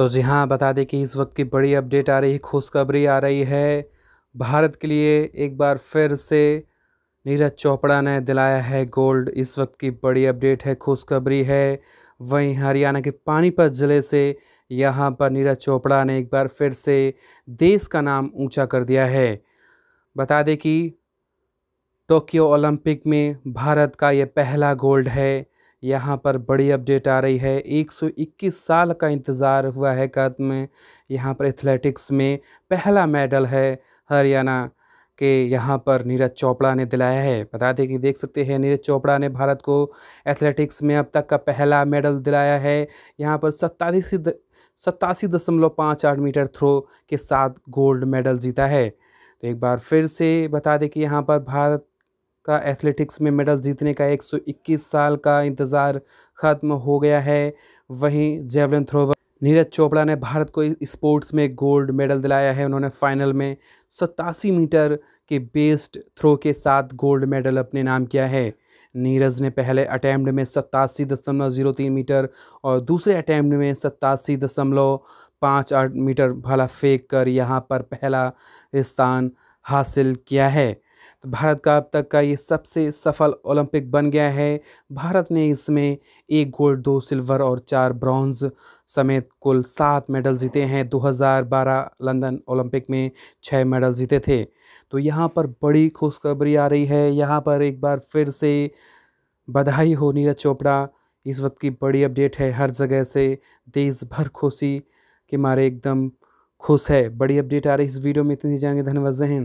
तो जी हाँ बता दें कि इस वक्त की बड़ी अपडेट आ रही है खुशखबरी आ रही है भारत के लिए एक बार फिर से नीरज चोपड़ा ने दिलाया है गोल्ड इस वक्त की बड़ी अपडेट है खुशखबरी है वहीं हरियाणा के पानीपत ज़िले से यहाँ पर नीरज चोपड़ा ने एक बार फिर से देश का नाम ऊंचा कर दिया है बता दें कि टोक्यो ओलंपिक में भारत का यह पहला गोल्ड है यहाँ पर बड़ी अपडेट आ रही है 121 साल का इंतज़ार हुआ है कद में यहाँ पर एथलेटिक्स में पहला मेडल है हरियाणा के यहाँ पर नीरज चोपड़ा ने दिलाया है बता दें कि देख सकते हैं नीरज चोपड़ा ने भारत को एथलेटिक्स में अब तक का पहला मेडल दिलाया है यहाँ पर सत्तासी सत्तासी दशमलव पाँच आठ मीटर थ्रो के साथ गोल्ड मेडल जीता है तो एक बार फिर से बता दें कि यहाँ पर भारत का एथलेटिक्स में मेडल जीतने का 121 साल का इंतज़ार ख़त्म हो गया है वहीं जेवलिन थ्रोवर नीरज चोपड़ा ने भारत को स्पोर्ट्स में गोल्ड मेडल दिलाया है उन्होंने फाइनल में सतासी मीटर के बेस्ट थ्रो के साथ गोल्ड मेडल अपने नाम किया है नीरज ने पहले अटैम्प्ट में सतासी दशमलव जीरो तीन मीटर और दूसरे अटैम्प्ट में सतासी दशमलव पाँच आठ मीटर भाला फेंक कर यहाँ पर पहला स्थान हासिल किया है तो भारत का अब तक का ये सबसे सफल ओलंपिक बन गया है भारत ने इसमें एक गोल्ड दो सिल्वर और चार ब्रॉन्ज समेत कुल सात मेडल जीते हैं 2012 लंदन ओलंपिक में छः मेडल जीते थे तो यहाँ पर बड़ी खुशखबरी आ रही है यहाँ पर एक बार फिर से बधाई हो नीरज चोपड़ा इस वक्त की बड़ी अपडेट है हर जगह से देश भर खुशी के मारे एकदम खुश है बड़ी अपडेट आ रही है इस वीडियो में इतनी जाएंगे धन्यवाद जहन